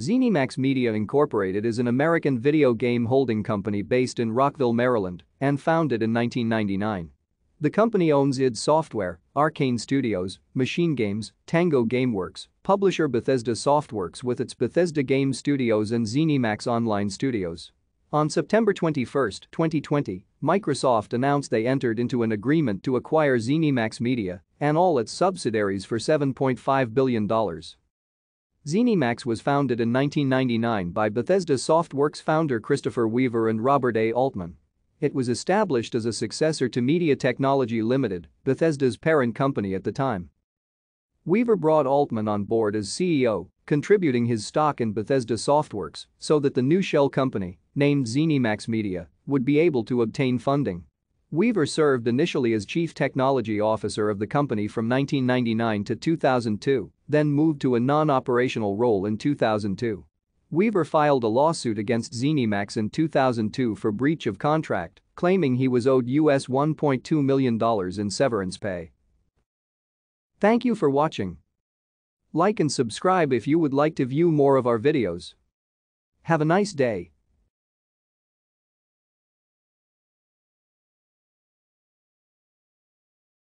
ZeniMax Media Incorporated is an American video game holding company based in Rockville, Maryland, and founded in 1999. The company owns id Software, Arcane Studios, Machine Games, Tango Gameworks, publisher Bethesda Softworks with its Bethesda Game Studios and ZeniMax Online Studios. On September 21, 2020, Microsoft announced they entered into an agreement to acquire ZeniMax Media and all its subsidiaries for $7.5 billion. ZeniMax was founded in 1999 by Bethesda Softworks founder Christopher Weaver and Robert A. Altman. It was established as a successor to Media Technology Limited, Bethesda's parent company at the time. Weaver brought Altman on board as CEO, contributing his stock in Bethesda Softworks so that the new shell company, named ZeniMax Media, would be able to obtain funding. Weaver served initially as chief technology officer of the company from 1999 to 2002, then moved to a non-operational role in 2002. Weaver filed a lawsuit against ZeniMax in 2002 for breach of contract, claiming he was owed US $1.2 million in severance pay. Thank you for watching. Like and subscribe if you would like to view more of our videos. Have a nice day.